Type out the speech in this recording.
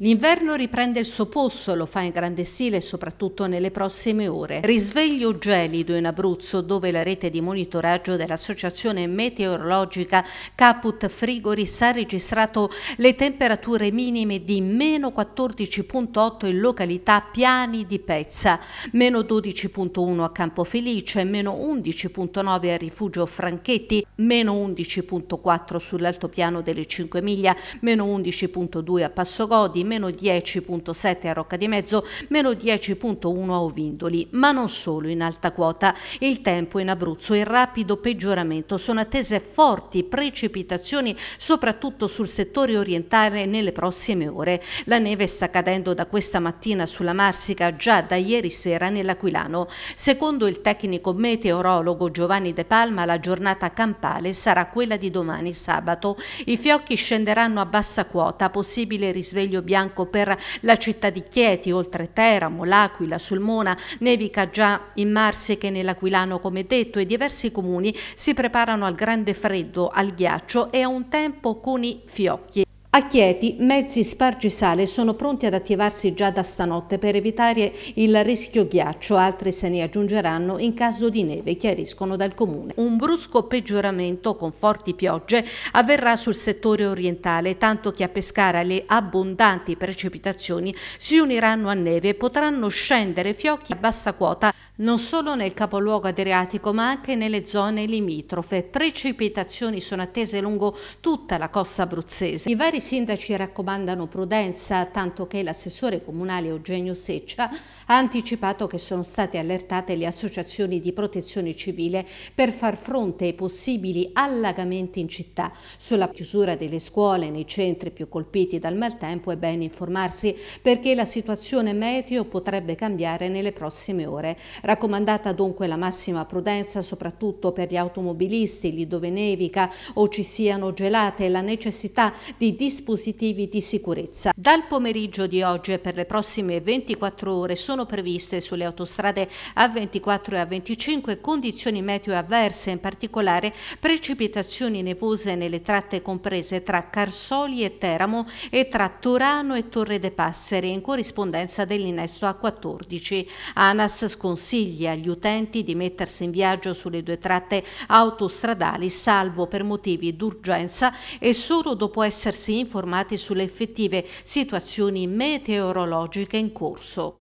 L'inverno riprende il suo posto, lo fa in grande stile soprattutto nelle prossime ore. Risveglio gelido in Abruzzo dove la rete di monitoraggio dell'associazione meteorologica Caput Frigoris ha registrato le temperature minime di meno 14.8 in località Piani di Pezza, meno 12.1 a Campo Felice, meno 11.9 a Rifugio Franchetti, meno 11.4 sull'altopiano delle 5 miglia, meno 11.2 a Passogodi, meno 10.7 a Rocca di Mezzo, meno 10.1 a Ovindoli, ma non solo in alta quota. Il tempo in Abruzzo è in rapido peggioramento, sono attese forti precipitazioni soprattutto sul settore orientale nelle prossime ore. La neve sta cadendo da questa mattina sulla Marsica già da ieri sera nell'Aquilano. Secondo il tecnico meteorologo Giovanni De Palma la giornata campale sarà quella di domani sabato. I fiocchi scenderanno a bassa quota, possibile risveglio bianco bianco per la città di Chieti, oltre Teramo, L'Aquila, Sulmona, nevica già in Marsica e nell'Aquilano come detto e diversi comuni si preparano al grande freddo, al ghiaccio e a un tempo con i fiocchi. A Chieti mezzi spargisale sono pronti ad attivarsi già da stanotte per evitare il rischio ghiaccio, altri se ne aggiungeranno in caso di neve, chiariscono dal comune. Un brusco peggioramento con forti piogge avverrà sul settore orientale, tanto che a Pescara le abbondanti precipitazioni si uniranno a neve e potranno scendere fiocchi a bassa quota non solo nel capoluogo adriatico ma anche nelle zone limitrofe. Precipitazioni sono attese lungo tutta la costa abruzzese. I vari sindaci raccomandano prudenza, tanto che l'assessore comunale Eugenio Seccia ha anticipato che sono state allertate le associazioni di protezione civile per far fronte ai possibili allagamenti in città. Sulla chiusura delle scuole nei centri più colpiti dal maltempo è bene informarsi perché la situazione meteo potrebbe cambiare nelle prossime ore. Raccomandata dunque la massima prudenza soprattutto per gli automobilisti lì dove nevica o ci siano gelate e la necessità di dispositivi di sicurezza. Dal pomeriggio di oggi e per le prossime 24 ore sono previste sulle autostrade A24 e A25 condizioni meteo avverse, in particolare precipitazioni nevose nelle tratte comprese tra Carsoli e Teramo e tra Torano e Torre de Passeri in corrispondenza dell'innesto A14. ANAS sconsiglia consiglia agli utenti di mettersi in viaggio sulle due tratte autostradali salvo per motivi d'urgenza e solo dopo essersi informati sulle effettive situazioni meteorologiche in corso.